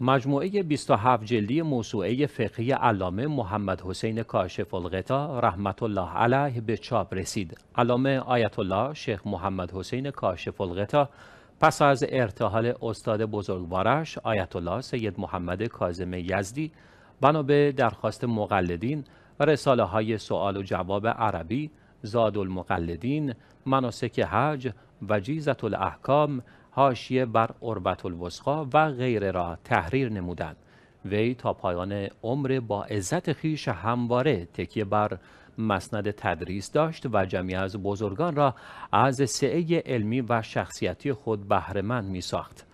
مجموعه 27 جلدی موسوعه فقهی علامه محمد حسین کاشف الغطا رحمت الله علیه به چاپ رسید. علامه آیت الله شیخ محمد حسین کاشف الغطا پس از ارتحال استاد بزرگوارش آیت الله سید محمد کازم یزدی بنا به درخواست مقلدین رساله های سوال و جواب عربی زاد المقلدین مناسک حج وجیزت الاحکام هاشیه بر عربت الوسقا و غیره را تحریر نمودند وی تا پایان عمر با عزت خیش همواره تکیه بر مسند تدریس داشت و جمعی از بزرگان را از سعه علمی و شخصیتی خود بهرهمند می ساخت.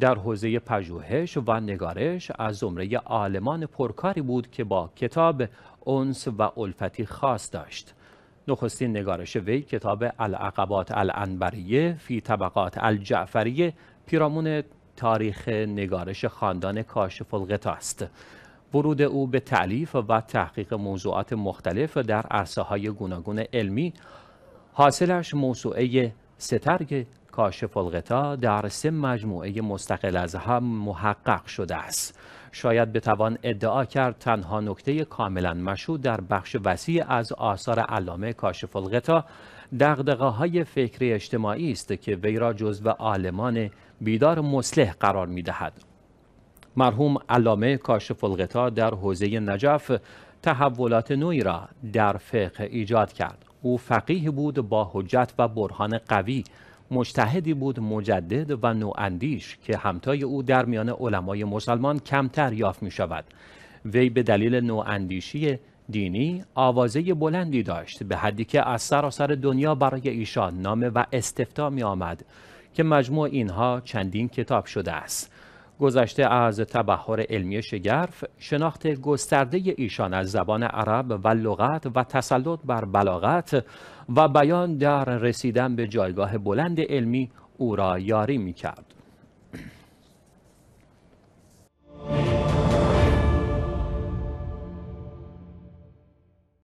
در حوزه پژوهش و نگارش از زمره عالمان پرکاری بود که با کتاب انس و الفتی خاص داشت. نخستین نگارش وی کتاب العقبات الانبریه فی طبقات الجعفریه پیرامون تاریخ نگارش خاندان کاشف الغطا است ورود او به تعلیف و تحقیق موضوعات مختلف در عرصه های گوناگون علمی حاصلش موسوعه سترگ کاشف در سه مجموعه مستقل از هم محقق شده است شاید بتوان ادعا کرد تنها نکته کاملا مشهود در بخش وسیع از آثار علامه کاشف الغطا دقدقه های فکری اجتماعی است که وی را جزو عالمان بیدار مسلح قرار می دهد. مرحوم علامه کاشف در حوزه نجف تحولات نوعی را در فقه ایجاد کرد. او فقیه بود با حجت و برهان قوی مجتهدی بود مجدد و نواندیش که همتای او در میان علمای مسلمان کمتر یافت می شود. وی به دلیل نواندیشی دینی آوازه بلندی داشت به حدی که از سراسر دنیا برای ایشان نامه و استفتا می آمد که مجموع اینها چندین کتاب شده است. گذشته از تبهر علمی شگرف شناخت گسترده ایشان از زبان عرب و لغت و تسلط بر بلاغت و بیان در رسیدن به جایگاه بلند علمی او را یاری می کرد.